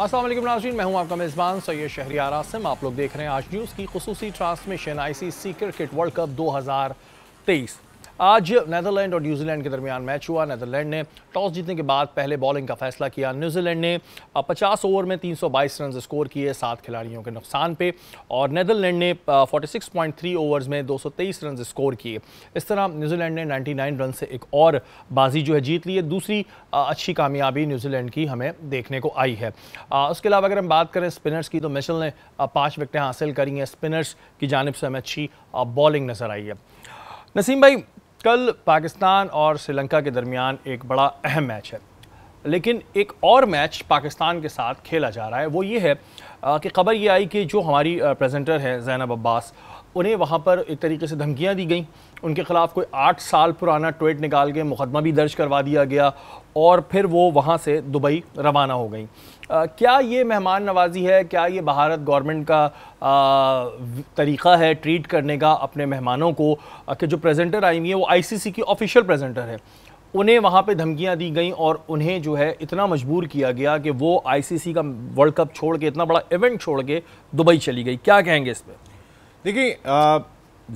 असलम नाजीन मैं हूं आपका मेज़बान सैयद शहरी आरासम आप लोग देख रहे हैं आज न्यूज़ की खसूसी ट्रांसमिशन सी क्रिकेट वर्ल्ड कप 2023 आज नदरलैंड और न्यूजीलैंड के दरमियान मैच हुआ नदरलैंड ने टॉस जीतने के बाद पहले बॉलिंग का फैसला किया न्यूजीलैंड ने 50 ओवर में 322 रन स्कोर किए सात खिलाड़ियों के नुकसान पे और नदरलैंड ने 46.3 ओवर्स में 223 रन स्कोर किए इस तरह न्यूजीलैंड ने 99 रन से एक और बाजी जो है जीत ली है दूसरी अच्छी कामयाबी न्यूजीलैंड की हमें देखने को आई है उसके अलावा अगर हम बात करें स्पिनर्स की तो मिशल ने पाँच विकटें हासिल करी हैं स्पिनर्स की जानब से हमें अच्छी बॉलिंग नज़र आई है नसीम भाई कल पाकिस्तान और श्रीलंका के दरमियान एक बड़ा अहम मैच है लेकिन एक और मैच पाकिस्तान के साथ खेला जा रहा है वो ये है कि खबर ये आई कि जो हमारी प्रेजेंटर है जैनब अब्बास उन्हें वहाँ पर एक तरीके से धमकियाँ दी गई उनके ख़िलाफ़ कोई आठ साल पुराना ट्वीट निकाल के मुकदमा भी दर्ज करवा दिया गया और फिर वो वहाँ से दुबई रवाना हो गई क्या ये मेहमान नवाजी है क्या ये भारत गवर्नमेंट का आ, तरीक़ा है ट्रीट करने का अपने मेहमानों को कि जो प्रेजेंटर आई हुई है वो आईसीसी की ऑफिशियल प्रेजेंटर है उन्हें वहाँ पे धमकियाँ दी गई और उन्हें जो है इतना मजबूर किया गया कि वो आईसीसी का वर्ल्ड कप छोड़ के इतना बड़ा इवेंट छोड़ के दुबई चली गई क्या कहेंगे इस पर देखिए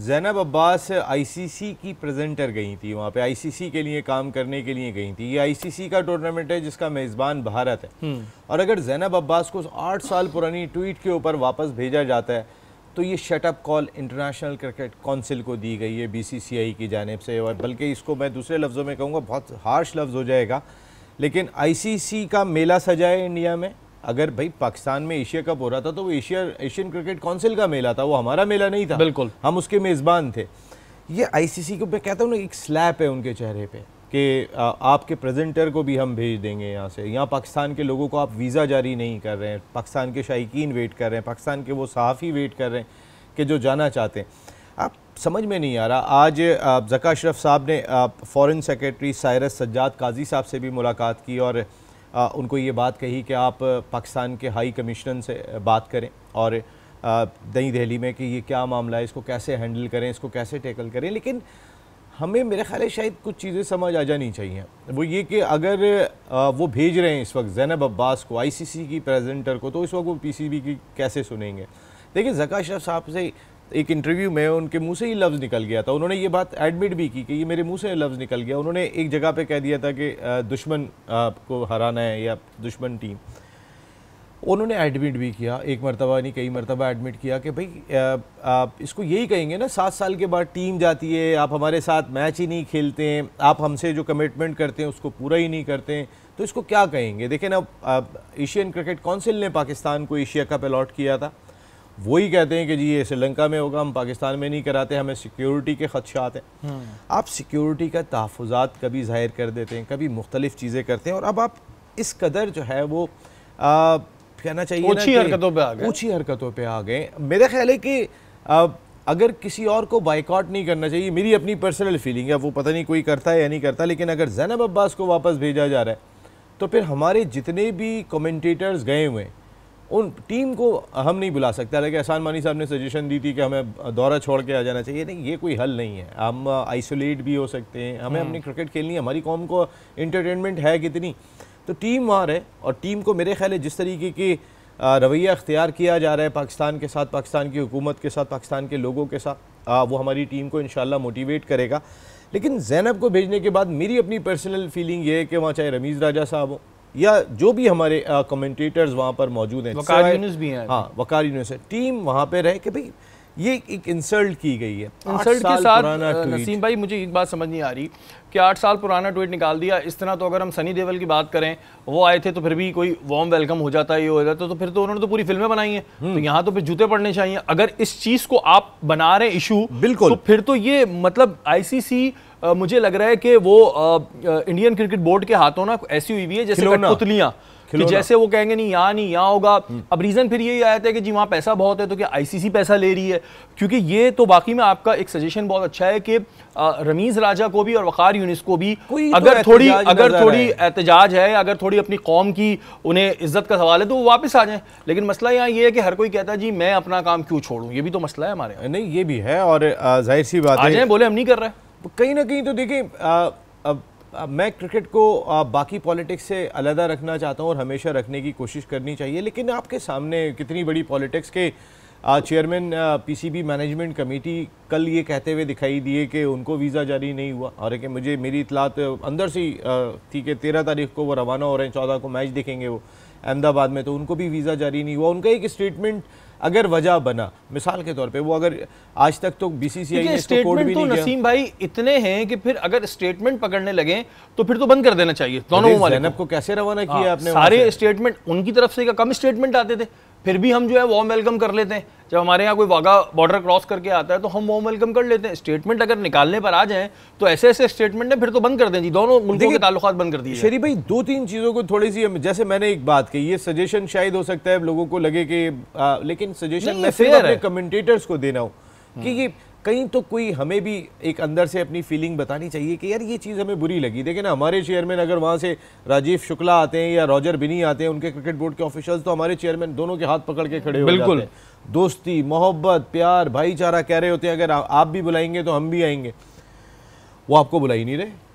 जैनब अब्बास आईसीसी की प्रेजेंटर गई थी वहाँ पे आईसीसी के लिए काम करने के लिए गई थी ये आईसीसी का टूर्नामेंट है जिसका मेज़बान भारत है हम्म। और अगर जैनब अब्बास को आठ साल पुरानी ट्वीट के ऊपर वापस भेजा जाता है तो ये shut up call International cricket Council को दी गई है बीसीसीआई की जानब से और बल्कि इसको मैं दूसरे लफ्ज़ों में कहूँगा बहुत हार्श लफ्ज़ हो जाएगा लेकिन आईसीसी का मेला सजा है इंडिया में अगर भाई पाकिस्तान में एशिया कप हो रहा था तो वो एशिया एशियन क्रिकेट काउंसिल का मेला था वो हमारा मेला नहीं था बिल्कुल हम उसके मेज़बान थे ये सी को मैं कहता हूँ ना एक स्लैप है उनके चेहरे पर कि आपके प्रेजेंटर को भी हम भेज देंगे यहाँ से यहाँ पाकिस्तान के लोगों को आप वीज़ा जारी नहीं कर रहे हैं पाकिस्तान के शाइक वेट कर रहे हैं पाकिस्तान के वो सहाफ़ी वेट कर रहे हैं कि जो जाना चाहते हैं आप समझ में नहीं आ रहा आज जका अशरफ साहब ने फॉरेन सेक्रेटरी सायरस सज्जाद काजी साहब से भी मुलाकात की और आ, उनको ये बात कही कि आप पाकिस्तान के हाई कमिश्नर से बात करें और नई दिल्ली में कि ये क्या मामला है इसको कैसे हैंडल करें इसको कैसे टेकल करें लेकिन हमें मेरे ख्याल शायद कुछ चीज़ें समझ आ जानी चाहिए वो ये कि अगर वो भेज रहे हैं इस वक्त जैनब अब्बास को आईसीसी की प्रेजेंटर को तो इस वक्त वो पीसीबी की कैसे सुनेंगे देखिए जका शरफ साहब से एक इंटरव्यू में उनके मुंह से ही लफ्ज़ निकल गया था उन्होंने ये बात एडमिट भी की कि ये मेरे मुंह से लफ्ज़ निकल गया उन्होंने एक जगह पे कह दिया था कि दुश्मन को हराना है या दुश्मन टीम उन्होंने एडमिट भी किया एक मरतबा नहीं कई मरतबा एडमिट किया कि भाई आप इसको यही कहेंगे ना सात साल के बाद टीम जाती है आप हमारे साथ मैच ही नहीं खेलते हैं आप हमसे जो कमिटमेंट करते हैं उसको पूरा ही नहीं करते हैं तो इसको क्या कहेंगे देखें ना एशियन क्रिकेट काउंसिल ने पाकिस्तान को एशिया कप अलॉट किया था वही कहते हैं कि जी ये श्रीलंका में होगा हम पाकिस्तान में नहीं कराते हमें सिक्योरिटी के खदशात हैं हम्म। आप सिक्योरिटी का तहफात कभी जाहिर कर देते हैं कभी मुख्तलिफ चीज़ें करते हैं और अब आप इस कदर जो है वो कहना चाहिए ऊंची हरकतों पे आ गए ऊंची हरकतों पे आ गए मेरा ख्याल है कि अगर किसी और को बाइकआउट नहीं करना चाहिए मेरी अपनी पर्सनल फीलिंग है वो पता नहीं कोई करता है या नहीं करता लेकिन अगर जैनब अब्बास को वापस भेजा जा रहा है तो फिर हमारे जितने भी कमेंटेटर्स गए हुए उन टीम को हम नहीं बुला सकते हालांकि एहसान मानी साहब ने सजेशन दी थी कि हमें दौरा छोड़ के आ जाना चाहिए नहीं ये कोई हल नहीं है हम आइसोलेट uh, भी हो सकते हैं हमें हम्म। अपनी क्रिकेट खेलनी है हमारी कौम को इंटरटेनमेंट है कितनी तो टीम वहाँ रहे और टीम को मेरे ख्याल है जिस तरीके की रवैया अख्तियार किया जा रहा है पाकिस्तान के साथ पाकिस्तान की हुकूमत के साथ पाकिस्तान के लोगों के साथ आ, वो हमारी टीम को इन मोटिवेट करेगा लेकिन जैनब को भेजने के बाद मेरी अपनी पर्सनल फीलिंग ये है कि वहाँ चाहे रमीज़ राजा साहब हो या जो भी हमारे कमेंटेटर्स वहाँ पर मौजूद हैं वकार यूनिस भी हैं हाँ वकार यूनिस है टीम वहाँ पर रहे कि भाई ये एक इंसल्ट की गई है इंसल्ट के साथ नसीम भाई मुझे एक बात समझ नहीं आ रही कि आठ साल पुराना ट्वीट निकाल दिया इस तरह तो अगर हम सनी देवल की बात करें वो आए थे तो फिर भी कोई वार्म वेलकम हो जाता है ये हो जाता है तो-, तो फिर तो उन्होंने तो पूरी फिल्में बनाई हैं तो हम्म। यहाँ तो फिर जूते पड़ने चाहिए अगर इस चीज़ को आप बना रहे इशू बिल्कुल तो फिर तो ये मतलब आईसीसी आ, मुझे लग रहा है कि वो आ, इंडियन क्रिकेट बोर्ड के हाथों ना ऐसी हुई हुई है जैसे कठपुतलियां कि जैसे वो कहेंगे नहीं यहाँ नहीं यहाँ होगा हम्म। अब रीजन फिर यही आया था कि जी वहाँ पैसा बहुत है तो क्या आईसीसी पैसा ले रही है क्योंकि ये तो बाकी में आपका एक सजेशन बहुत अच्छा है कि रमीज राजा को भी और वकार यूनिस को भी अगर तो थोड़ी अगर थोड़ी एहतजाज है अगर थोड़ी अपनी कौम की उन्हें इज्जत का सवाल है तो वो वापस आ जाए लेकिन मसला यहाँ ये है कि हर कोई कहता है जी मैं अपना काम क्यों छोड़ू ये भी तो मसला है हमारे नहीं ये भी है और जाहिर सी बात है बोले हम नहीं कर रहे कहीं ना कहीं तो देखिए मैं क्रिकेट को आ, बाकी पॉलिटिक्स से अलहदा रखना चाहता हूँ और हमेशा रखने की कोशिश करनी चाहिए लेकिन आपके सामने कितनी बड़ी पॉलिटिक्स के चेयरमैन पीसीबी मैनेजमेंट कमेटी कल ये कहते हुए दिखाई दिए कि उनको वीज़ा जारी नहीं हुआ और कि मुझे मेरी इतलात अंदर से थी कि तेरह तारीख को वो रवाना हो रहे हैं चौदह को मैच देखेंगे वो अहमदाबाद में तो उनको भी वीज़ा जारी नहीं हुआ उनका एक स्टेटमेंट अगर वजह बना मिसाल के तौर पे वो अगर आज तक तो बीसीसीआई ने तो नसीम भाई इतने हैं कि फिर अगर स्टेटमेंट पकड़ने लगे तो फिर तो बंद कर देना चाहिए दोनों वाले को कैसे रवाना किया हाँ, आपने सारे स्टेटमेंट उनकी तरफ से कम स्टेटमेंट आते थे फिर भी हम जो है वॉम वेलकम कर लेते हैं जब हमारे यहाँ कोई वाघा बॉर्डर क्रॉस करके आता है तो हम वॉम वेलकम कर लेते हैं स्टेटमेंट अगर निकालने पर आ जाएं तो ऐसे ऐसे स्टेटमेंट है फिर तो बंद कर दें जी दोनों मुल्कों के ताल्लुक बंद कर दिए शरीफ भाई दो तीन चीज़ों को थोड़ी सी जैसे मैंने एक बात कही ये सजेशन शायद हो सकता है लोगों को लगे कि लेकिन सजेशन मैं सिर्फ कमेंटेटर्स को देना हूँ कि हम्म। कहीं तो कोई हमें भी एक अंदर से अपनी फीलिंग बतानी चाहिए कि यार ये चीज़ हमें बुरी लगी देखिए ना हमारे चेयरमैन अगर वहाँ से राजीव शुक्ला आते हैं या रॉजर बिनी आते हैं उनके क्रिकेट बोर्ड के ऑफिशियल्स तो हमारे चेयरमैन दोनों के हाथ पकड़ के खड़े हो जाते हैं दोस्ती मोहब्बत प्यार भाईचारा कह रहे होते हैं अगर आप भी बुलाएंगे तो हम भी आएंगे वो आपको बुला ही नहीं रहे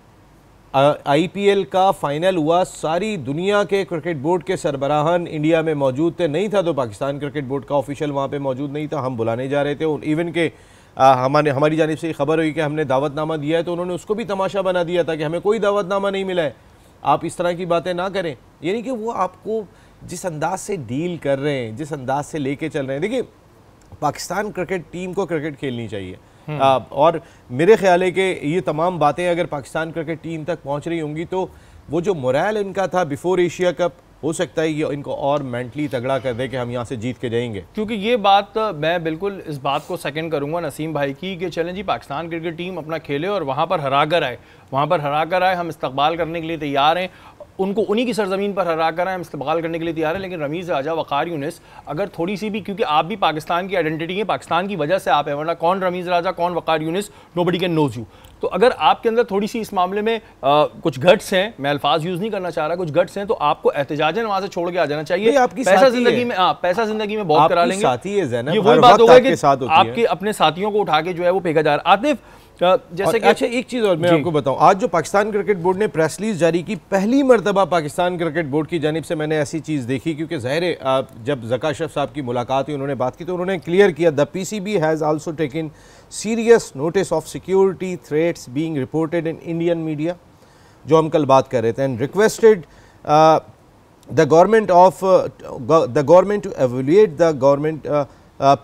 आई का फाइनल हुआ सारी दुनिया के क्रिकेट बोर्ड के सरबराहन इंडिया में मौजूद थे नहीं था तो पाकिस्तान क्रिकेट बोर्ड का ऑफिशियल वहाँ पर मौजूद नहीं था हम बुलाने जा रहे थे इवन के हमारे हमारी जानब से खबर हुई कि हमने दावतनामा दिया है तो उन्होंने उसको भी तमाशा बना दिया था कि हमें कोई दावतनामा नहीं मिला है आप इस तरह की बातें ना करें यानी कि वो आपको जिस अंदाज से डील कर रहे हैं जिस अंदाज से लेके चल रहे हैं देखिए पाकिस्तान क्रिकेट टीम को क्रिकेट खेलनी चाहिए हम्म। आ, और मेरे ख्याल है कि ये तमाम बातें अगर पाकिस्तान क्रिकेट टीम तक पहुंच रही होंगी तो वो जो मोरल इनका था बिफोर एशिया कप हो सकता है ये इनको और मेंटली तगड़ा कर दे कि हम यहाँ से जीत के जाएंगे क्योंकि ये बात मैं बिल्कुल इस बात को सेकंड करूँगा नसीम भाई की कि चलें जी पाकिस्तान क्रिकेट टीम अपना खेले और वहाँ पर हरा कर आए वहाँ पर हरा कर आए हम इस्तबाल करने के लिए तैयार हैं उनको उन्हीं की सरजमीन पर हरा कर हम इस्तेमाल करने के लिए तैयार हैं लेकिन रमीज़ राजा वक़ार यूनिस अगर थोड़ी सी भी क्योंकि आप भी पाकिस्तान की आइडेंटिटी है पाकिस्तान की वजह से आप हैं वरना कौन रमीज़ राजा कौन Waqar Younis nobody can knows you तो अगर आपके अंदर थोड़ी सी इस मामले में आ, कुछ घट्स हैं मैं अल्फाज यूज़ नहीं करना चाह रहा कुछ घट्स हैं तो आपको एहतजाजन वहाँ से छोड़ के आ जाना चाहिए आपकी पैसा जिंदगी में हाँ पैसा जिंदगी में बहुत करा लेंगे साथी है ये वही बात होगा कि आपके अपने साथियों को उठा के जो है वो फेंका जा रहा आतिफ तो जैसे कि अच्छा एक चीज़ और मैं आपको बताऊं आज जो पाकिस्तान क्रिकेट बोर्ड ने प्रेस रिलीज जारी की पहली मरतबा पाकिस्तान क्रिकेट बोर्ड की जानब से मैंने ऐसी चीज़ देखी क्योंकि ज़ाहिर है जब जका शफ साहब की मुलाकात हुई उन्होंने बात की तो उन्होंने क्लियर किया the P C B has also taken serious notice of security threats being reported in Indian media जो हम कल बात कर रहे थे and requested the government of the government to evaluate the government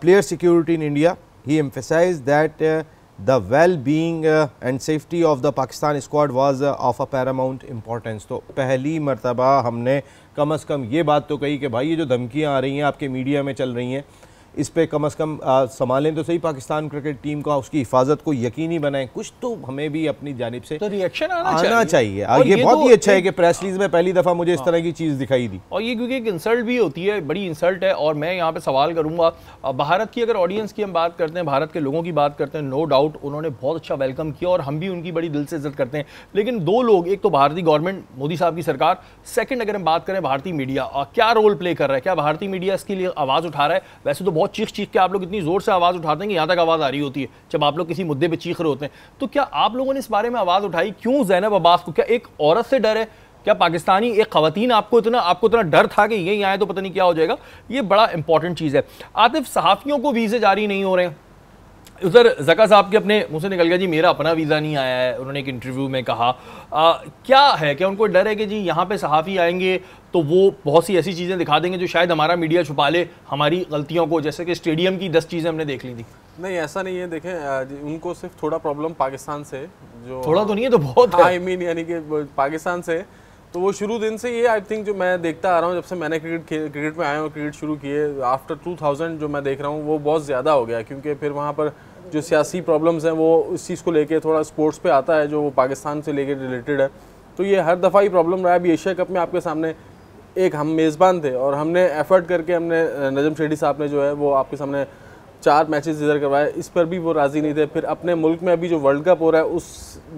player security in India he emphasize that the well-being uh, and safety of the Pakistan squad was uh, of a paramount importance. तो पहली मरतबा हमने कम अज़ कम ये बात तो कही कि भाई ये जो धमकियाँ आ रही हैं आपके मीडिया में चल रही हैं इस पर कम अज़ कम संभालें तो सही पाकिस्तान क्रिकेट टीम का उसकी हिफाजत को यकीनी बनाएं कुछ तो हमें भी अपनी जानब से तो रिएक्शन आना, आना चाहिए, चाहिए। ये बहुत तो ही अच्छा है कि प्रेस रिलीज में पहली दफ़ा मुझे इस हाँ। तरह की चीज़ दिखाई दी और ये क्योंकि एक इंसल्ट भी होती है बड़ी इंसल्ट है और मैं यहाँ पर सवाल करूँगा भारत की अगर ऑडियंस की हम बात करते हैं भारत के लोगों की बात करते हैं नो डाउट उन्होंने बहुत अच्छा वेलकम किया और हम भी उनकी बड़ी दिल से इज्जत करते हैं लेकिन दो लोग एक तो भारतीय गवर्नमेंट मोदी साहब की सरकार सेकेंड अगर हम बात करें भारतीय मीडिया क्या रोल प्ले कर रहा है क्या भारतीय मीडिया इसके लिए आवाज़ उठा रहा है वैसे तो बहुत बहुत चीख चीख के आप लोग इतनी ज़ोर से आवाज़ उठाते हैं कि यहाँ तक आवाज़ आ रही होती है जब आप लोग किसी मुद्दे पर चीख रहे होते हैं तो क्या आप लोगों ने इस बारे में आवाज़ उठाई क्यों जैनब अब्बास को क्या एक औरत से डर है क्या पाकिस्तानी एक खातन आपको इतना आपको इतना डर था कि यही आए तो पता नहीं क्या हो जाएगा ये बड़ा इंपॉर्टेंट चीज़ है आतिफ सहाफ़ियों को वीज़े जारी नहीं हो रहे हैं उधर जका साहब के अपने मुझसे निकल गया जी मेरा अपना वीज़ा नहीं आया है उन्होंने एक इंटरव्यू में कहा आ, क्या है क्या उनको डर है कि जी यहाँ पे सहाफ़ी आएंगे तो वो बहुत सी ऐसी चीज़ें दिखा देंगे जो शायद हमारा मीडिया छुपा ले हमारी गलतियों को जैसे कि स्टेडियम की दस चीज़ें हमने देख ली थी नहीं ऐसा नहीं है देखें उनको सिर्फ थोड़ा प्रॉब्लम पाकिस्तान से जो थोड़ा तो नहीं है तो बहुत आई मीन हाँ, यानी कि पाकिस्तान से तो वो शुरू दिन से ये आई थिंक जो मैं देखता आ रहा हूँ जब से मैंने क्रिकेट क्रिकेट में आया हूँ क्रिकेट शुरू किए आफ्टर 2000 जो मैं देख रहा हूँ वो बहुत ज़्यादा हो गया क्योंकि फिर वहाँ पर जो सियासी प्रॉब्लम्स हैं वो इस चीज़ को लेके थोड़ा स्पोर्ट्स पे आता है जो वो पाकिस्तान से लेके रिलेटेड है तो ये हर दफ़ा ही प्रॉब्लम रहा है अभी एशिया कप में आपके सामने एक हम मेज़बान थे और हमने एफर्ट करके हमने नजम शेडी साहब ने जो है वो आपके सामने चार मैचेस इधर करवाए इस पर भी वो राज़ी नहीं थे फिर अपने मुल्क में अभी जो वर्ल्ड कप हो रहा है उस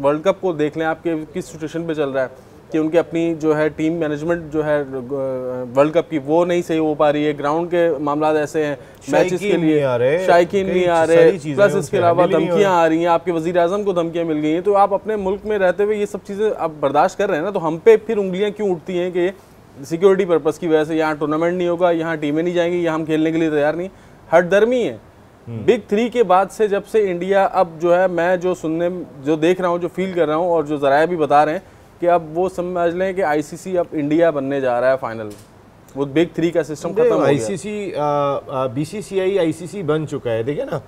वर्ल्ड कप को देख लें आपके किस सिचुएशन पर चल रहा है कि उनके अपनी जो है टीम मैनेजमेंट जो है वर्ल्ड कप की वो नहीं सही हो पा रही है ग्राउंड के मामला ऐसे हैं मैचेस के लिए शायक नहीं आ रहे प्लस इसके अलावा धमकियाँ आ रही हैं आपके वजीर अजम को धमकियाँ मिल गई हैं तो आप अपने मुल्क में रहते हुए ये सब चीज़ें आप बर्दाश्त कर रहे हैं ना तो हम पे फिर उंगलियाँ क्यों उठती हैं कि सिक्योरिटी पर्पज़ की वजह से यहाँ टूर्नामेंट नहीं होगा यहाँ टीमें नहीं जाएंगी यहाँ हम खेलने के लिए तैयार नहीं हट दर्मी है बिग थ्री के बाद से जब से इंडिया अब जो है मैं जो सुनने जो देख रहा हूँ जो फील कर रहा हूँ और जो जराया भी बता रहे हैं कि अब वो समझ लें कि आईसीसी अब इंडिया बनने जा रहा है फाइनल वो बिग थ्री का सिस्टम खत्म आईसीसी बीसीसीआई आईसीसी बन चुका है देखिए ना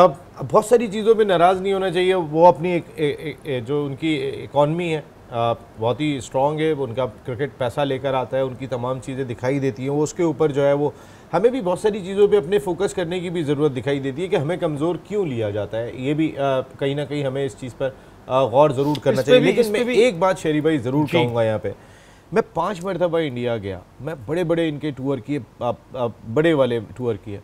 आप बहुत सारी चीज़ों पे नाराज़ नहीं होना चाहिए वो अपनी एक, एक, एक जो उनकी इकॉनमी है बहुत ही स्ट्रॉन्ग है उनका क्रिकेट पैसा लेकर आता है उनकी तमाम चीज़ें दिखाई देती हैं वो उसके ऊपर जो है वो हमें भी बहुत सारी चीज़ों पे अपने फोकस करने की भी ज़रूरत दिखाई देती है कि हमें कमज़ोर क्यों लिया जाता है ये भी कहीं ना कहीं हमें इस चीज़ पर गौर ज़रूर करना चाहिए लेकिन मैं एक बात शेरी भाई ज़रूर कहूंगा यहाँ पे मैं पाँच मरतबा इंडिया गया मैं बड़े बड़े इनके टूर किए बड़े वाले टूर किए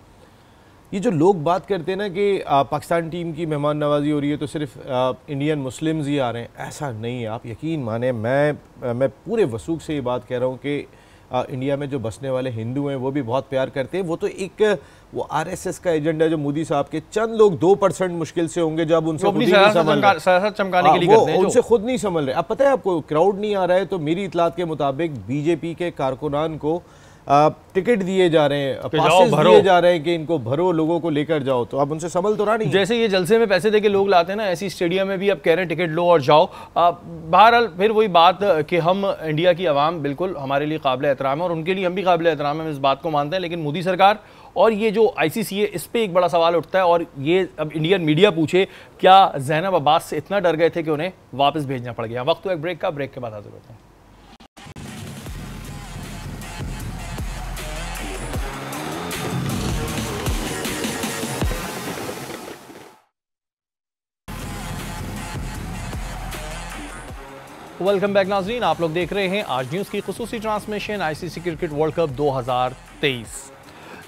ये जो लोग बात करते हैं ना कि पाकिस्तान टीम की मेहमान नवाजी हो रही है तो सिर्फ इंडियन मुस्लिम्स ही आ रहे हैं ऐसा नहीं है आप यकीन माने मैं मैं पूरे वसूख से ये बात कह रहा हूँ कि इंडिया में जो बसने वाले हिंदू हैं वो भी बहुत प्यार करते हैं वो तो एक वो आरएसएस का एजेंडा जो मोदी साहब के चंद लोग दो परसेंट मुश्किल से होंगे जब उनसे खुद नहीं संभल चमकाने हाँ, के लिए वो उनसे खुद नहीं संभल रहे अब पता है आपको क्राउड नहीं आ रहा है तो मेरी इतलात के मुताबिक बीजेपी के कारकुनान को टिकट दिए जा रहे हैं पासेस दिए जा रहे हैं कि इनको भरो लोगों को लेकर जाओ तो अब उनसे संभल तो रहा नहीं जैसे ये जलसे में पैसे देके लोग लाते हैं ना ऐसी स्टेडियम में भी अब कह रहे हैं टिकट लो और जाओ बहरहाल फिर वही बात कि हम इंडिया की आवाम बिल्कुल हमारे लिए काबिल एहतराम है और उनके लिए हम भी काबिल एहतराम है हम इस बात को मानते हैं लेकिन मोदी सरकार और ये जो आईसीसी है इस पर एक बड़ा सवाल उठता है और ये अब इंडियन मीडिया पूछे क्या जैनब अब्बास से इतना डर गए थे कि उन्हें वापस भेजना पड़ गया वक्त तो एक ब्रेक का ब्रेक के बाद हाजिर होते हैं वेलकम बैक नाजरीन आप लोग देख रहे हैं आज न्यूज़ की खसूसी transmission ICC cricket world cup 2023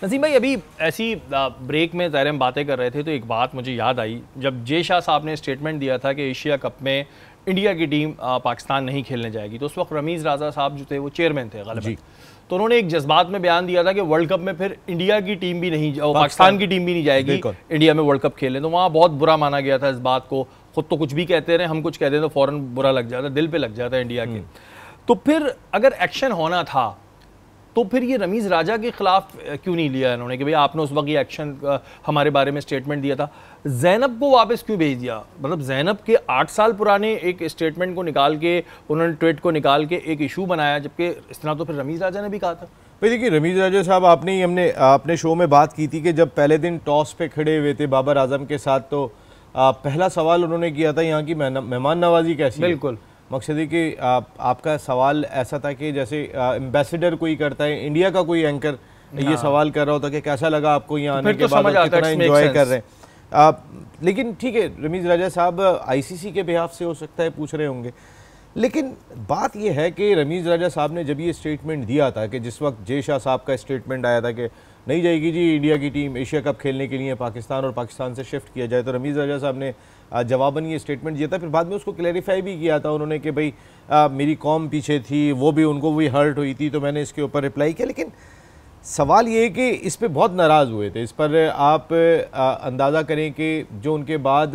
Naseem भाई अभी ऐसी ब्रेक में ज़ाहिर हम बातें कर रहे थे तो एक बात मुझे याद आई जब जे शाह साहब ने स्टेटमेंट दिया था कि एशिया कप में इंडिया की टीम पाकिस्तान नहीं खेलने जाएगी तो उस वक्त रमीज़ राजा साहब जो थे वो चेयरमैन थे गलत तो उन्होंने एक जज्बात में बयान दिया था कि वर्ल्ड कप में फिर इंडिया की टीम भी नहीं पाकिस्तान की टीम भी नहीं जाएगी इंडिया में वर्ल्ड कप खेलें तो वहाँ बहुत बुरा माना गया था इस बात को खुद तो कुछ भी कहते रहे हम कुछ कहते हैं तो फ़ौरन बुरा लग जाता दिल पे लग जाता है इंडिया के हम्म। तो फिर अगर एक्शन होना था तो फिर ये रमीज़ राजा के ख़िलाफ़ क्यों नहीं लिया इन्होंने कि भाई आपने उस वक्त ये एक्शन हमारे बारे में स्टेटमेंट दिया था जैनब को वापस क्यों भेज दिया मतलब जैनब के आठ साल पुराने एक स्टेटमेंट को निकाल के उन्होंने ट्वीट को निकाल के एक इशू बनाया जबकि इस तरह तो फिर रमीज़ राजा ने भी कहा था भाई देखिए रमीज राजा साहब आपने ही हमने आपने शो में बात की थी कि जब पहले दिन टॉस पे खड़े हुए थे बाबर आजम के साथ तो आ, पहला सवाल उन्होंने किया था यहाँ की मेहमान नवाजी कैसी बिल्कुल मकसदी कि आप, आपका सवाल ऐसा था कि जैसे एम्बेसडर कोई करता है इंडिया का कोई एंकर ये हाँ। सवाल कर रहा होता कि कैसा लगा आपको यहाँ तो आने के तो बाद कितना इन्जॉय कर रहे हैं आप लेकिन ठीक है रमीज राजा साहब आईसीसी के बिहाफ से हो सकता है पूछ रहे होंगे लेकिन बात यह है कि रमीज राजा साहब ने जब ये स्टेटमेंट दिया था कि जिस वक्त जय शाह साहब का स्टेटमेंट आया था कि नहीं जाएगी जी इंडिया की टीम एशिया कप खेलने के लिए पाकिस्तान और पाकिस्तान से शिफ्ट किया जाए तो रमीज राजा साहब ने जवाबन ये स्टेटमेंट दिया था फिर बाद में उसको क्लैरिफाई भी किया था उन्होंने कि भाई आ, मेरी कॉम पीछे थी वो भी उनको भी हर्ट हुई थी तो मैंने इसके ऊपर रिप्लाई किया लेकिन सवाल ये है कि इस पर बहुत नाराज़ हुए थे इस पर आप अंदाज़ा करें कि जो उनके बाद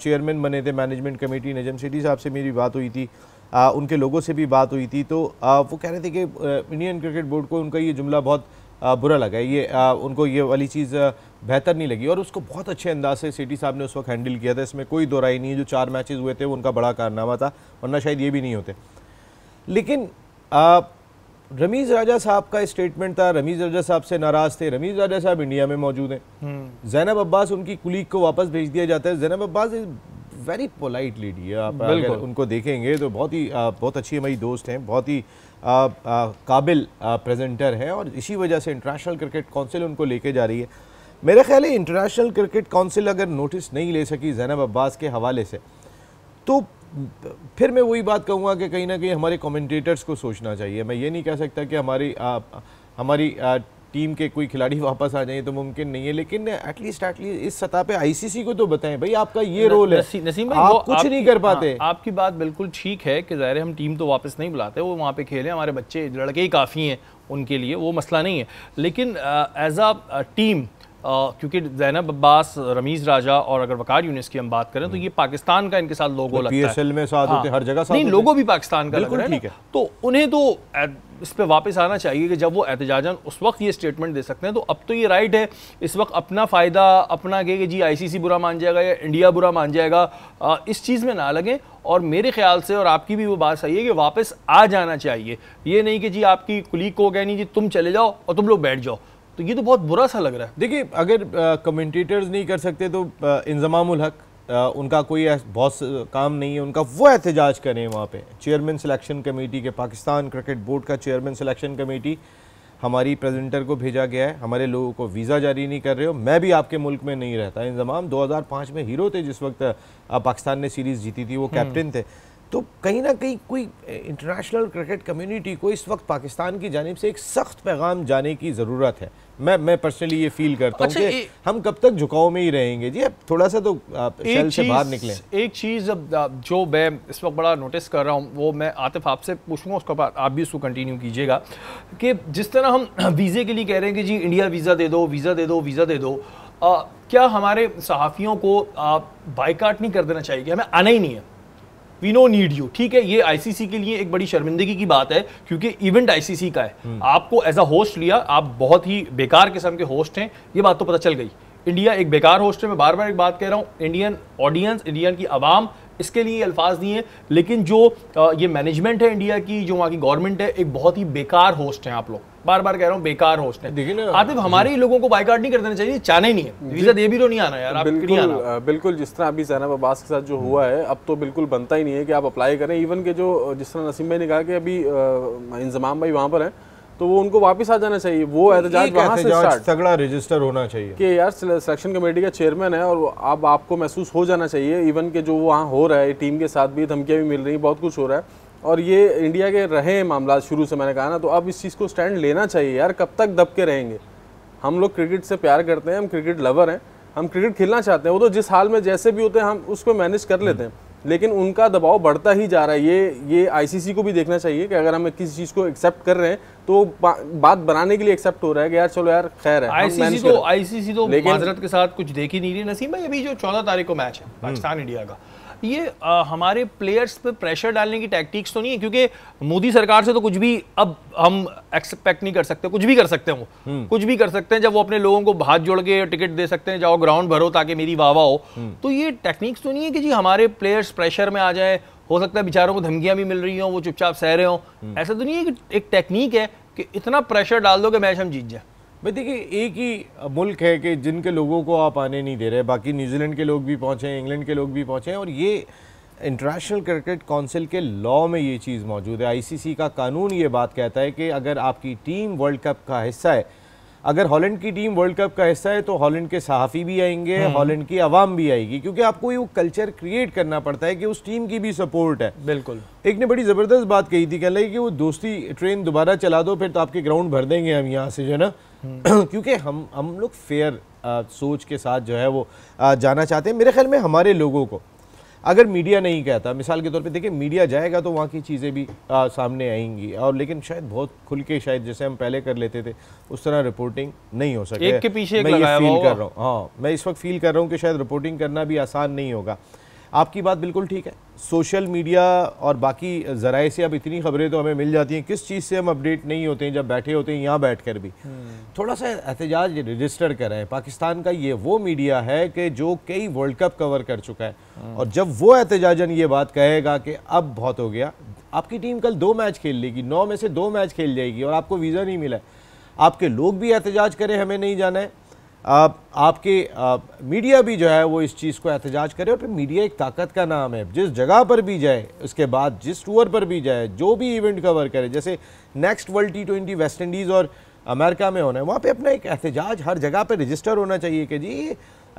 चेयरमैन बने थे मैनेजमेंट कमेटी नजम शेटी साहब से मेरी बात हुई थी आ, उनके लोगों से भी बात हुई थी तो आ, वो कह रहे थे कि इंडियन क्रिकेट बोर्ड को उनका ये जुमला बहुत बुरा लगा ये उनको ये वाली चीज़ बेहतर नहीं लगी और उसको बहुत अच्छे अंदाज से सिटी साहब ने उस वक्त हैंडल किया था इसमें कोई दो नहीं है जो चार मैचेस हुए थे वो उनका बड़ा कारनामा था वरना शायद ये भी नहीं होते लेकिन रमीज़ राजा साहब का स्टेटमेंट था रमीज़ राजा साहब से नाराज़ थे रमीज़ राजा साहब इंडिया में मौजूद हैं हम्म। जैनब अब्बास उनकी कुलीग को वापस भेज दिया जाता है Zainab Abbas very polite lady है आप अगर उनको देखेंगे तो बहुत ही बहुत अच्छी हमारी दोस्त हैं बहुत ही काबिल प्रेजेंटर हैं और इसी वजह से इंटरनेशनल क्रिकेट काउंसिल उनको लेके जा रही है मेरे ख्याल है इंटरनेशनल क्रिकेट काउंसिल अगर नोटिस नहीं ले सकी जैनब अब्बास के हवाले से तो फिर मैं वही बात कहूँगा कि कहीं ना कहीं हमारे कमेंटेटर्स को सोचना चाहिए मैं ये नहीं कह सकता कि हमारी आ, हमारी टीम के कोई खिलाड़ी वापस आ जाए तो मुमकिन नहीं है लेकिन एटलीस्ट एटलीस्ट इस सतह पे आईसीसी को तो बताएं भाई आपका ये न, रोल नसी, है नसीम भाई आप कुछ आप, नहीं कर पाते हाँ, आपकी बात बिल्कुल ठीक है कि ज़ाहिर हम टीम तो वापस नहीं बुलाते वो वहाँ पे खेलें हमारे बच्चे लड़के ही काफ़ी हैं उनके लिए वो मसला नहीं है लेकिन एज आ टीम क्योंकि जैनब अब्बास रमीज राजा और अगर वकार यूनिस की हम बात करें तो ये हम्म। पाकिस्तान का इनके साथ लोगो तो मतलब लगता है में साथ हाँ, होते हर जगह साथ नहीं लोगो भी पाकिस्तान का लग रहा है, है तो उन्हें तो इस पर वापस आना चाहिए कि जब वो एहतजाजन उस वक्त ये स्टेटमेंट दे सकते हैं तो अब तो ये राइट है इस वक्त अपना फ़ायदा अपना के कि जी आईसीसी बुरा मान जाएगा या इंडिया बुरा मान जाएगा आ, इस चीज़ में ना लगें और मेरे ख्याल से और आपकी भी वो बात सही है कि वापस आ जाना चाहिए ये नहीं कि जी आपकी कुलीग को कह नहीं जी तुम चले जाओ और तुम लोग बैठ जाओ तो ये तो बहुत बुरा सा लग रहा है देखिए अगर कमेंटेटर्स नहीं कर सकते तो इंजमाम हक उनका कोई बहुत काम नहीं है उनका वो एहतजाज करें वहाँ पे चेयरमैन सिलेक्शन कमेटी के पाकिस्तान क्रिकेट बोर्ड का चेयरमैन सिलेक्शन कमेटी हमारी प्रेजेंटर को भेजा गया है हमारे लोगों को वीज़ा जारी नहीं कर रहे हो मैं भी आपके मुल्क में नहीं रहता इंजमाम 2005 में हीरो थे जिस वक्त पाकिस्तान ने सीरीज़ जीती थी वो हम्म। कैप्टन थे तो कहीं ना कहीं कोई इंटरनेशनल क्रिकेट कम्युनिटी को इस वक्त पाकिस्तान की जानब से एक सख्त पैगाम जाने की ज़रूरत है मैं मैं पर्सनली ये फील करता अच्छा हूँ कि हम कब तक झुकाव में ही रहेंगे जी अब थोड़ा सा तो आप शेल से बाहर निकले एक चीज़ अब जो मैं इस वक्त बड़ा नोटिस कर रहा हूँ वो मैं आतिफ आपसे पूछूंगा उसके बाद आप भी उसको कंटिन्यू कीजिएगा कि जिस तरह हम वीज़े के लिए कह रहे हैं कि जी इंडिया वीज़ा दे दो वीज़ा दे दो वीज़ा दे दो क्या हमारे सहाफ़ियों को बाइकाट नहीं कर देना चाहिए हमें आना ही नहीं है वी नो नीड यू ठीक है ये आईसीसी के लिए एक बड़ी शर्मिंदगी की बात है क्योंकि इवेंट आईसीसी का है हम्म। आपको एज अ होस्ट लिया आप बहुत ही बेकार किस्म के होस्ट हैं ये बात तो पता चल गई इंडिया एक बेकार होस्ट है मैं बार बार एक बात कह रहा हूँ इंडियन ऑडियंस इंडियन की आवाम इसके लिए अल्फाज नहीं है लेकिन जो ये मैनेजमेंट है इंडिया की जो वहाँ की गवर्नमेंट है एक बहुत ही बेकार होस्ट है आप लोग बार बार कह रहा हूँ बेकार होस्ट है देखिए ना आतिफ हमारे ही लोगों को बाइकाट नहीं कर देना चाहिए चाहना ही नहीं है वीजा दे भी तो नहीं आना यार बिल्कुल नहीं आना। बिल्कुल जिस तरह अभी जैनब अब्बास के साथ जो हुआ है अब तो बिल्कुल बनता ही नहीं है कि आप अप्लाई करें इवन के जो जिस तरह नसीम भाई ने कहा कि अभी इंजमाम भाई वहाँ पर है तो वो उनको वापस आ जाना चाहिए वो तो एहतजाज वहाँ से तगड़ा रजिस्टर होना चाहिए कि यार सिलेक्शन कमेटी का चेयरमैन है और अब आपको महसूस हो जाना चाहिए इवन के जो वहाँ हो रहा है टीम के साथ भी धमकियाँ भी मिल रही बहुत कुछ हो रहा है और ये इंडिया के रहे मामला शुरू से मैंने कहा ना तो अब इस चीज़ को स्टैंड लेना चाहिए यार कब तक दब के रहेंगे हम लोग क्रिकेट से प्यार करते हैं हम क्रिकेट लवर हैं हम क्रिकेट खेलना चाहते हैं वो तो जिस हाल में जैसे भी होते हैं हम उसको मैनेज कर लेते हैं लेकिन उनका दबाव बढ़ता ही जा रहा है ये ये आईसीसी को भी देखना चाहिए कि अगर हम किसी चीज़ को एक्सेप्ट कर रहे हैं तो बा, बात बनाने के लिए एक्सेप्ट हो रहा है कि यार चलो यार खैर है आईसीसी तो आईसीसी तो हजरत के साथ कुछ देख ही नहीं रही नसीम भाई अभी जो चौदह तारीख को मैच है हम्म। पाकिस्तान इंडिया का ये आ, हमारे प्लेयर्स पे प्रेशर डालने की टैक्टिक्स तो नहीं है क्योंकि मोदी सरकार से तो कुछ भी अब हम एक्सपेक्ट नहीं कर सकते कुछ भी कर सकते हैं वो हम्म। कुछ भी कर सकते हैं जब वो अपने लोगों को भात जोड़ के टिकट दे सकते हैं जाओ ग्राउंड भरो ताकि मेरी वाहवा हो हम्म। तो ये टेक्निक्स तो नहीं है कि जी हमारे प्लेयर्स प्रेशर में आ जाए हो सकता है बेचारों को धमकियां भी मिल रही हों वो चुपचाप सह रहे हों हम्म। ऐसा तो नहीं है कि एक टेक्निक है कि इतना प्रेशर डाल दो कि मैच हम जीत जाए भाई देखिए एक ही मुल्क है कि जिनके लोगों को आप आने नहीं दे रहे बाकी न्यूजीलैंड के लोग भी पहुँचे इंग्लैंड के लोग भी पहुँचे और ये इंटरनेशनल क्रिकेट काउंसिल के लॉ में ये चीज़ मौजूद है आईसीसी का कानून ये बात कहता है कि अगर आपकी टीम वर्ल्ड कप का हिस्सा है अगर हॉलैंड की टीम वर्ल्ड कप का हिस्सा है तो हॉलैंड के सहाफ़ी भी आएंगे हम्म। हॉलैंड की आवाम भी आएगी क्योंकि आपको ये वो कल्चर क्रिएट करना पड़ता है कि उस टीम की भी सपोर्ट है बिल्कुल एक ने बड़ी ज़बरदस्त बात कही थी कह रही कि वो दोस्ती ट्रेन दोबारा चला दो फिर तो आपके ग्राउंड भर देंगे हम यहाँ से जो है ना क्योंकि हम हम लोग फेयर सोच के साथ जो है वो आ, जाना चाहते हैं मेरे ख्याल में हमारे लोगों को अगर मीडिया नहीं कहता मिसाल के तौर पे देखिए मीडिया जाएगा तो वहाँ की चीज़ें भी आ, सामने आएंगी और लेकिन शायद बहुत खुल के शायद जैसे हम पहले कर लेते थे उस तरह रिपोर्टिंग नहीं हो सके एक के पीछे मैं ये फील कर रहा हूँ हाँ मैं इस वक्त फील कर रहा हूँ कि शायद रिपोर्टिंग करना भी आसान नहीं होगा आपकी बात बिल्कुल ठीक है सोशल मीडिया और बाकी ज़राए से अब इतनी खबरें तो हमें मिल जाती हैं किस चीज़ से हम अपडेट नहीं होते हैं जब बैठे होते हैं यहाँ बैठ कर भी हम्म। थोड़ा सा एहतजाज रजिस्टर करें पाकिस्तान का ये वो मीडिया है कि जो कई वर्ल्ड कप कवर कर चुका है हम्म। और जब वो एहतजाजन ये बात कहेगा कि अब बहुत हो गया आपकी टीम कल दो मैच खेल लेगी नौ में से दो मैच खेल जाएगी और आपको वीज़ा नहीं मिला आपके लोग भी एहतजाज करें हमें नहीं जाना है आपके मीडिया भी जो है वो इस चीज़ को एहतजाज करे और मीडिया एक ताकत का नाम है जिस जगह पर भी जाए उसके बाद जिस टूर पर भी जाए जो भी इवेंट कवर करे जैसे next world T twenty West Indies और अमेरिका में होना है वहाँ पे अपना एक एहतजाज हर जगह पे रजिस्टर होना चाहिए कि जी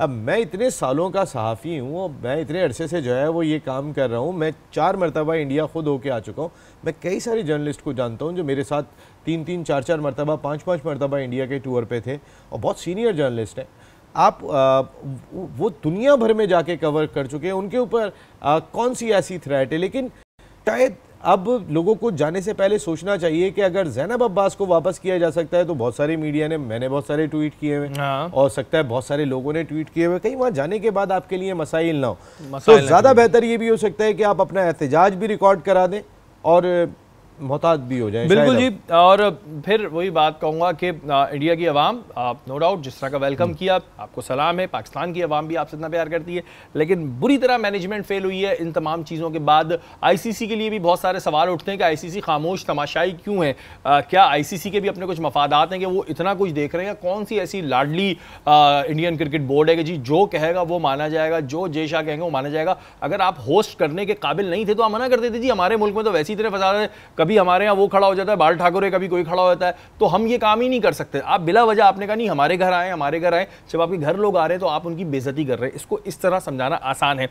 अब मैं इतने सालों का सहाफ़ी हूँ मैं इतने अरसे से जो है वो ये काम कर रहा हूँ मैं चार मरतबा इंडिया ख़ुद होके आ चुका हूँ मैं कई सारे जर्नलिस्ट को जानता हूँ जो मेरे साथ तीन तीन चार चार मरतबा पाँच पाँच मरतबा इंडिया के टूर पे थे और बहुत सीनियर जर्नलिस्ट हैं आप आ, वो दुनिया भर में जाके कवर कर चुके हैं उनके ऊपर कौन सी ऐसी थ्रेट है लेकिन शायद अब लोगों को जाने से पहले सोचना चाहिए कि अगर जैनब अब्बास को वापस किया जा सकता है तो बहुत सारे मीडिया ने मैंने बहुत सारे ट्वीट किए हुए हाँ। और सकता है बहुत सारे लोगों ने ट्वीट किए हुए कहीं वहाँ जाने के बाद आपके लिए मसाइल ना हो तो ज़्यादा बेहतर ये भी हो सकता है कि आप अपना एहतजाज भी रिकॉर्ड करा दें और मोहताज भी हो जाए बिल्कुल जी और फिर वही बात कहूँगा कि इंडिया की आवाम नो डाउट जिस तरह का वेलकम हम्म। किया आपको सलाम है पाकिस्तान की आवाम भी आपसे इतना प्यार करती है लेकिन बुरी तरह मैनेजमेंट फेल हुई है इन तमाम चीज़ों के बाद आईसीसी के लिए भी बहुत सारे सवाल उठते हैं कि आईसीसी खामोश तमाशाई क्यों है आ, क्या सी के भी अपने कुछ मफादात हैं कि वो इतना कुछ देख रहे हैं कौन सी ऐसी लाडली इंडियन क्रिकेट बोर्ड है कि जी जो कहेगा वो माना जाएगा जो जय शाह कहेंगे वो माना जाएगा अगर आप होस्ट करने के काबिल नहीं थे तो आप मना करते थे जी हमारे मुल्क में तो वैसी तरह फसा कभी हमारे यहाँ वो खड़ा हो जाता है बाल ठाकुरे कभी कोई खड़ा हो जाता है तो हम ये काम ही नहीं कर सकते आप बिला वजह आपने कहा नहीं हमारे घर आए हमारे घर आए जब आपके घर लोग आ रहे हैं तो आप उनकी बेजती कर रहे हैं इसको इस तरह समझाना आसान है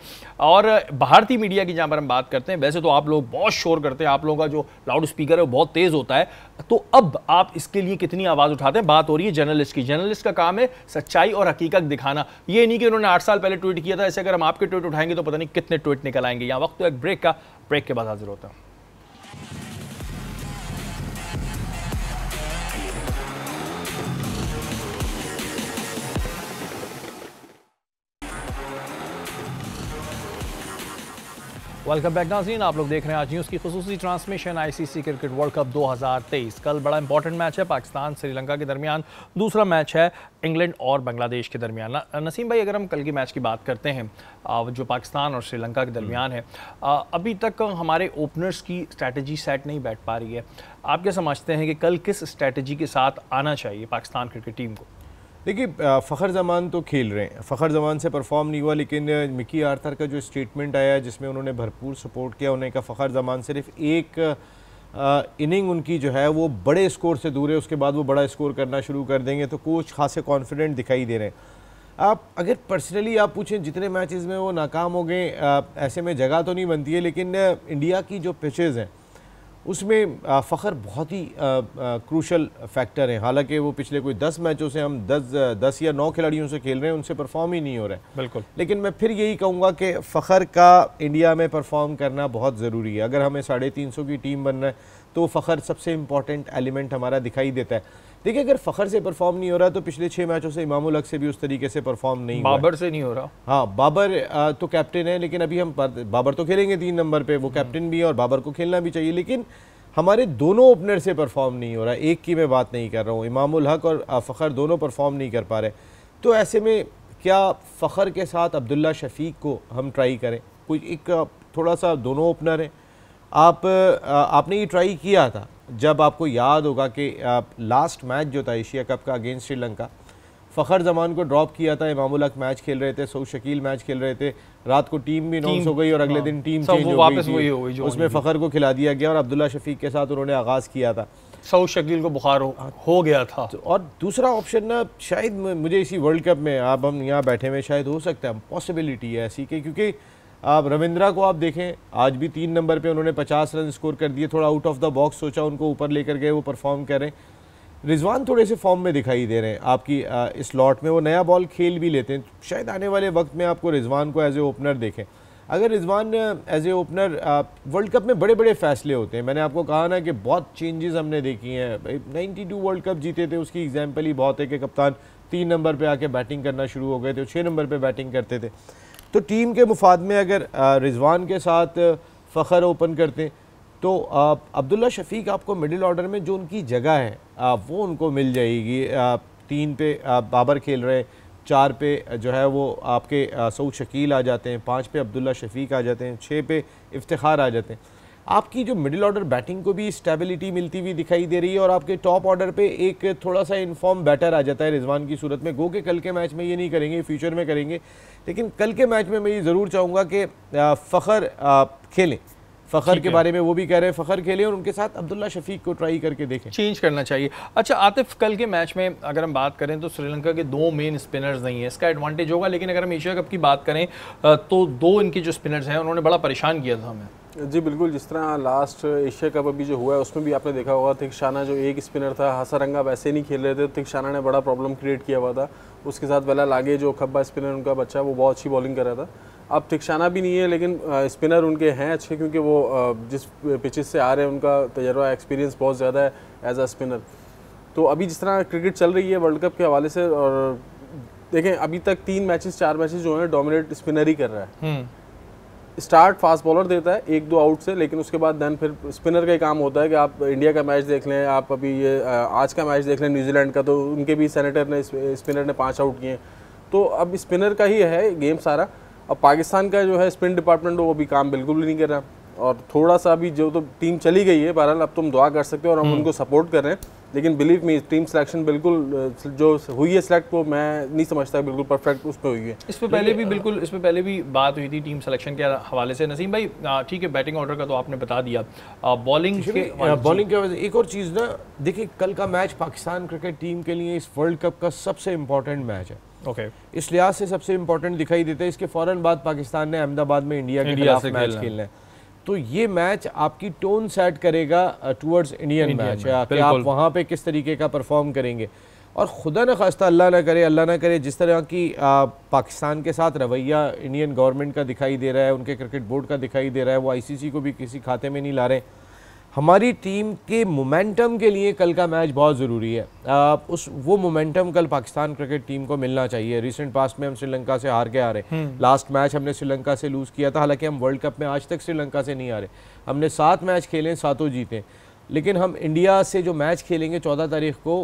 और भारतीय मीडिया की जहाँ पर हम बात करते हैं वैसे तो आप लोग बहुत शोर करते हैं आप लोगों का जो लाउड स्पीकर है वो बहुत तेज़ होता है तो अब आप इसके लिए कितनी आवाज़ उठाते हैं बात हो रही है जर्नलिस्ट की जर्नलिस्ट का काम है सच्चाई और हकीकत दिखाना ये नहीं कि उन्होंने आठ साल पहले ट्वीट किया था ऐसे अगर हम आपके ट्वीट उठाएंगे तो पता नहीं कितने ट्वीट निकल आएंगे यहाँ वक्त तो एक ब्रेक का ब्रेक के बाद हाजिर होता है वेलकम बैक नाजीन आप लोग देख रहे हैं आज न्यूज़ की खसूसी transmission ICC cricket world cup 2023 कल बड़ा इंपॉर्टेंट मैच है पाकिस्तान श्रीलंका के दरमियान दूसरा मैच है इंग्लैंड और बांग्लादेश के दरमियान नसीम भाई अगर हम कल की मैच की बात करते हैं जो पाकिस्तान और श्रीलंका के दरमियान है अभी तक हमारे ओपनर्स की स्ट्रैटेजी सेट नहीं बैठ पा रही है आप क्या समझते हैं कि कल किस स्ट्रैटेजी के साथ आना चाहिए पाकिस्तान क्रिकेट टीम को देखिए फ़खर जमान तो खेल रहे हैं फ़खर जमान से परफॉर्म नहीं हुआ लेकिन मिकी आर्थर का जो स्टेटमेंट आया जिसमें उन्होंने भरपूर सपोर्ट किया उन्होंने कहा फ़खर जमान सिर्फ एक इनिंग उनकी जो है वो बड़े स्कोर से दूर है उसके बाद वो बड़ा स्कोर करना शुरू कर देंगे तो कोच खासे कॉन्फिडेंट दिखाई दे रहे हैं आप अगर पर्सनली आप पूछें जितने मैचेस में वो नाकाम हो गए ऐसे में जगह तो नहीं बनती है लेकिन इंडिया की जो पिचेज़ हैं उसमें फ़खर बहुत ही क्रूशल फैक्टर है हालांकि वो पिछले कोई दस मैचों से हम दस दस या नौ खिलाड़ियों से खेल रहे हैं उनसे परफॉर्म ही नहीं हो रहा है बिल्कुल लेकिन मैं फिर यही कहूँगा कि फ़खर का इंडिया में परफॉर्म करना बहुत ज़रूरी है अगर हमें साढ़े तीन सौ की टीम बनना है तो फ़खर सबसे इम्पॉर्टेंट एलिमेंट हमारा दिखाई देता है देखिए अगर फ़खर से परफॉर्म नहीं हो रहा तो पिछले छह मैचों से इमाम से भी उस तरीके से परफॉर्म नहीं बाबर से नहीं हो रहा हाँ बाबर तो कैप्टन है लेकिन अभी हम बाबर तो खेलेंगे तीन नंबर पर वो कैप्टन भी है और बाबर को खेलना भी चाहिए लेकिन हमारे दोनों ओपनर से परफॉर्म नहीं हो रहा एक की मैं बात नहीं कर रहा हूँ इमाम और फ़खर दोनों परफॉर्म नहीं कर पा रहे तो ऐसे में क्या फ़खर के साथ अब्दुल्ला शफीक को हम ट्राई करें कोई एक थोड़ा सा दोनों ओपनर हैं आप आपने ये ट्राई किया था जब आपको याद होगा कि आप लास्ट मैच जो था एशिया कप का अगेंस्ट श्रीलंका फ़खर जमान को ड्रॉप किया था इमामुल हक मैच खेल रहे थे सऊ शकील मैच खेल रहे थे रात को टीम भी अनाउंस हो गई और अगले हाँ। दिन टीम चेंज हो गई हो गई उसमें फ़खर को खिला दिया गया और अब्दुल्ला शफीक के साथ उन्होंने आगाज़ किया था सऊ शकील को बुखार हो, हाँ। हो गया था तो और दूसरा ऑप्शन ना शायद मुझे इसी वर्ल्ड कप में आप हम यहाँ बैठे हुए शायद हो सकता है पॉसिबिलिटी है ऐसी कि क्योंकि आप रविंद्रा को आप देखें आज भी तीन नंबर पे उन्होंने 50 रन स्कोर कर दिए थोड़ा आउट ऑफ द बॉक्स सोचा उनको ऊपर लेकर गए वो परफॉर्म करें रिजवान थोड़े से फॉर्म में दिखाई दे रहे हैं आपकी इस लॉट में वो नया बॉल खेल भी लेते हैं शायद आने वाले वक्त में आपको रिजवान को एज ए ओपनर देखें अगर Rizwan as a opener world cup में बड़े बड़े फैसले होते हैं मैंने आपको कहा ना कि बहुत चेंजेस हमने देखी हैं भाई नाइन्टी टू वर्ल्ड कप जीते थे उसकी एग्जाम्पल ही बहुत है कि कप्तान तीन नंबर पर आके बैटिंग करना शुरू हो गए थे छः नंबर पर बैटिंग करते थे तो टीम के मुफाद में अगर रिजवान के साथ फ़खर ओपन करते हैं तो अब्दुल्ला शफीक आपको मिडिल ऑर्डर में जो उनकी जगह है वो उनको मिल जाएगी तीन पे बाबर खेल रहे चार पे जो है वो आपके सऊद शकील आ जाते हैं पाँच पे अब्दुल्ला शफीक आ जाते हैं छः पे इफ्तार आ जाते हैं आपकी जो मिडिल ऑर्डर बैटिंग को भी स्टेबिलिटी मिलती हुई दिखाई दे रही है और आपके टॉप ऑर्डर पे एक थोड़ा सा इनफॉर्म बैटर आ जाता है रिजवान की सूरत में गो के कल के मैच में ये नहीं करेंगे फ्यूचर में करेंगे लेकिन कल के मैच में मैं ये ज़रूर चाहूँगा कि फ़खर खेलें फ़खर के बारे में वो भी कह रहे हैं फ़खर खेलें और उनके साथ अब्दुल्ला शफीक को ट्राई करके देखें चेंज करना चाहिए अच्छा आतिफ कल के मैच में अगर हम बात करें तो श्रीलंका के दो मेन स्पिनर्स नहीं हैं इसका एडवांटेज होगा लेकिन अगर हम एशिया कप की बात करें तो दो इनके जो स्पिनर्स हैं उन्होंने बड़ा परेशान किया था हमें जी बिल्कुल जिस तरह लास्ट एशिया कप अभी जो हुआ है उसमें भी आपने देखा होगा शाना जो एक स्पिनर था रंगा वैसे नहीं खेल रहे थे शाना ने बड़ा प्रॉब्लम क्रिएट किया हुआ था उसके साथ वेला लागे जो खब्बा स्पिनर उनका बच्चा वो बहुत अच्छी बॉलिंग कर रहा था अब शाना भी नहीं है लेकिन स्पिनर उनके हैं अच्छे क्योंकि वो जिस पिचेस से आ रहे हैं उनका तजर्बा एक्सपीरियंस बहुत ज़्यादा है एज अ स्पिनर तो अभी जिस तरह क्रिकेट चल रही है वर्ल्ड कप के हवाले से और देखें अभी तक तीन मैचेस चार मैचेस जो हैं डोमिनेट स्पिनर ही कर रहा है हम्म। स्टार्ट फास्ट बॉलर देता है एक दो आउट से लेकिन उसके बाद देन फिर स्पिनर का ही काम होता है कि आप इंडिया का मैच देख लें आप अभी ये आज का मैच देख लें न्यूजीलैंड का तो उनके भी सेनेटर ने स्पिनर ने पाँच आउट किए तो अब स्पिनर का ही है गेम सारा अब पाकिस्तान का जो है स्पिन डिपार्टमेंट वो अभी काम बिल्कुल भी नहीं कर रहा और थोड़ा सा अभी जो तो टीम चली गई है बहरहाल अब तुम तो दुआ कर सकते हो और हम हम्म। उनको सपोर्ट कर रहे हैं लेकिन बिलीव मी टीम सिलेक्शन बिल्कुल जो हुई है सिलेक्ट वो मैं नहीं समझता बिल्कुल परफेक्ट उस पर हुई है इस पर पहले भी बिल्कुल इस पर पहले भी बात हुई थी टीम सिलेक्शन के हवाले से नसीम भाई ठीक है बैटिंग ऑर्डर का तो आपने बता दिया बॉलिंग बॉलिंग के एक और चीज़ ना देखिए कल का मैच पाकिस्तान क्रिकेट टीम के लिए इस वर्ल्ड कप का सबसे इम्पोर्टेंट मैच है ओके okay. इस लिहाज से सबसे इम्पोर्टेंट दिखाई देता है इसके फौरन बाद पाकिस्तान ने अहमदाबाद में इंडिया के खिलाफ मैच खेलना है तो ये मैच आपकी टोन सेट करेगा टूवर्ड्स इंडियन, मैच, कि आप वहाँ पे किस तरीके का परफॉर्म करेंगे और ख़ुदा न खास्ता अल्लाह ना करे अल्लाह ना करे जिस तरह की आ, uh, पाकिस्तान के साथ रवैया इंडियन गवर्नमेंट का दिखाई दे रहा है उनके क्रिकेट बोर्ड का दिखाई दे रहा है वो आईसीसी को भी किसी खाते में नहीं ला रहे हमारी टीम के मोमेंटम के लिए कल का मैच बहुत ज़रूरी है आ, उस वो मोमेंटम कल पाकिस्तान क्रिकेट टीम को मिलना चाहिए रिसेंट पास्ट में हम श्रीलंका से हार के आ रहे हैं लास्ट हम्म। मैच हमने श्रीलंका से लूज़ किया था हालांकि हम वर्ल्ड कप में आज तक श्रीलंका से नहीं हारे हमने सात मैच खेले सातों जीते लेकिन हम इंडिया से जो मैच खेलेंगे चौदह तारीख को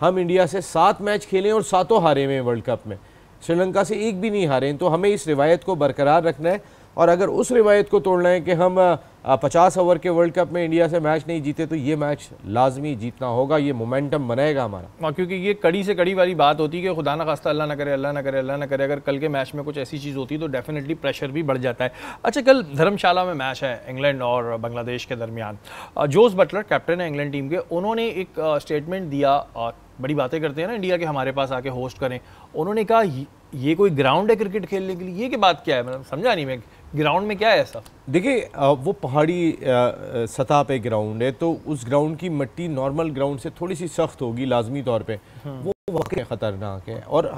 हम इंडिया से सात मैच खेलें और सातों हारे हुए वर्ल्ड कप में श्रीलंका से एक भी नहीं हारे तो हमें इस रिवायत को बरकरार रखना है और अगर उस रिवायत को तोड़ना है कि हम पचास ओवर के वर्ल्ड कप में इंडिया से मैच नहीं जीते तो ये मैच लाजमी जीतना होगा ये मोमेंटम बनाएगा हमारा हाँ, क्योंकि ये कड़ी से कड़ी वाली बात होती है कि खुदा ना खास्ता अल्लाह ना करे अल्लाह ना करे अल्लाह ना करे अगर कल के मैच में कुछ ऐसी चीज़ होती है तो डेफिनेटली प्रेशर भी बढ़ जाता है अच्छा कल धर्मशाला में मैच है इंग्लैंड और बांग्लादेश के दरमियान जोस बटलर कैप्टन है इंग्लैंड टीम के उन्होंने एक स्टेटमेंट दिया बड़ी बातें करते हैं ना इंडिया के हमारे पास आके होस्ट करें उन्होंने कहा ये कोई ग्राउंड है क्रिकेट खेलने के लिए ये की बात क्या है मतलब समझा नहीं मैं ग्राउंड में क्या है ऐसा देखिए वो पहाड़ी सतह पे ग्राउंड है तो उस ग्राउंड की मिट्टी नॉर्मल ग्राउंड से थोड़ी सी सख्त होगी लाजमी तौर पे हम्म। वो वाकई ख़तरनाक है और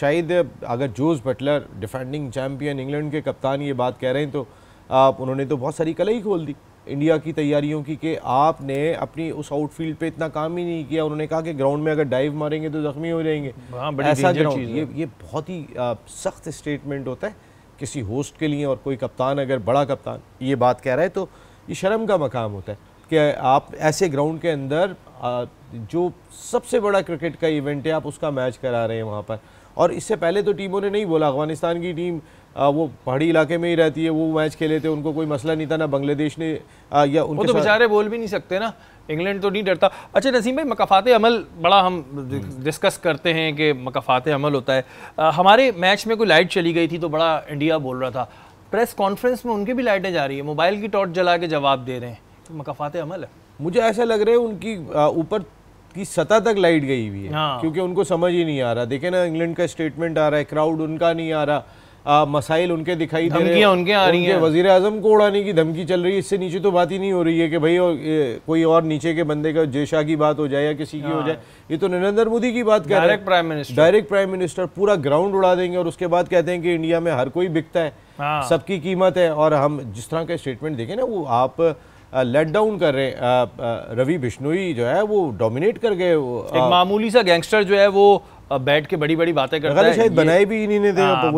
शायद अगर Jos Buttler defending champion England के कप्तान ये बात कह रहे हैं तो आप उन्होंने तो बहुत सारी कलई खोल दी इंडिया की तैयारियों की कि आपने अपनी उस आउटफील्ड पे इतना काम ही नहीं किया उन्होंने कहा कि ग्राउंड में अगर डाइव मारेंगे तो जख्मी हो जाएंगे हाँ, ऐसा ये ये बहुत ही सख्त स्टेटमेंट होता है किसी होस्ट के लिए और कोई कप्तान अगर बड़ा कप्तान ये बात कह रहा है तो ये शर्म का मकाम होता है कि आप ऐसे ग्राउंड के अंदर जो सबसे बड़ा क्रिकेट का इवेंट है आप उसका मैच करा रहे हैं वहाँ पर और इससे पहले तो टीमों ने नहीं बोला अफगानिस्तान की टीम वो पहाड़ी इलाके में ही रहती है वो मैच खेले थे उनको कोई मसला नहीं था ना बांग्लादेश ने या उनको तो बेचारे बोल भी नहीं सकते ना इंग्लैंड तो नहीं डरता अच्छा नसीम भाई मकाफात अमल बड़ा हम डिस्कस करते हैं कि मकाफात अमल होता है आ, हमारे मैच में कोई लाइट चली गई थी तो बड़ा इंडिया बोल रहा था प्रेस कॉन्फ्रेंस में उनकी भी लाइटें जा रही है मोबाइल की टॉर्च जला के जवाब दे रहे हैं तो मकाफात अमल है मुझे ऐसा लग रहा है उनकी ऊपर की सतह तक लाइट गई हुई है हाँ। क्योंकि उनको समझ ही नहीं आ रहा देखे ना इंग्लैंड का स्टेटमेंट आ रहा है क्राउड उनका नहीं आ रहा मसाइल उनके दिखाई दे रहे हैं उनके आ रही है वजीर आजम को उड़ाने की धमकी चल रही है इससे नीचे तो बात ही नहीं हो रही है कि भाई कोई और नीचे के बंदे का जेशा की बात हो जाए या किसी की हो हाँ। जाए ये तो नरेंद्र मोदी की बात कर direct prime minister direct prime minister पूरा ग्राउंड उड़ा देंगे और उसके बाद कहते हैं कि इंडिया में हर कोई बिकता है हाँ। सबकी कीमत है और हम जिस तरह के स्टेटमेंट देखें ना वो आप लेट डाउन कर रहे रवि बिश्नोई जो है वो डोमिनेट कर गए मामूली सा गैंगस्टर जो है वो बैठ के बड़ी बड़ी बातें करता है शायद हाँ, बनाए भी इन्हीं ने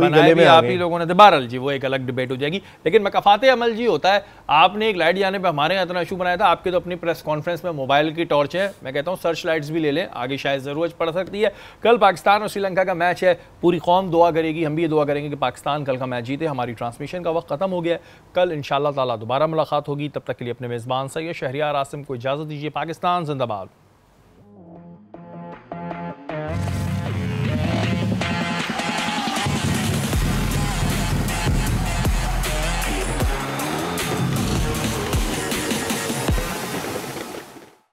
बनाए भी आप ही लोगों ने बहरल जी वो एक अलग डिबेट हो जाएगी लेकिन मकाफात अमल जी होता है आपने एक लाइट जाने पर हमारे यहाँ इतना इशू बनाया था आपके तो अपनी प्रेस कॉन्फ्रेंस में मोबाइल की टॉर्च है मैं कहता हूँ सर्च लाइट्स भी ले लें आगे शायद ज़रूरत पड़ सकती है कल पाकिस्तान और श्रीलंका का मैच है पूरी कौम दुआ करेगी हम भी ये दुआ करेंगे कि पाकिस्तान कल का मैच जीते हमारी ट्रांसमिशन का वक्त ख़त्म हो गया कल इन शाला दोबारा मुलाकात होगी तब तक के लिए अपने मेज़बान सैयद शहरियार आसम को इजाज़त दीजिए पाकिस्तान जिंदाबाद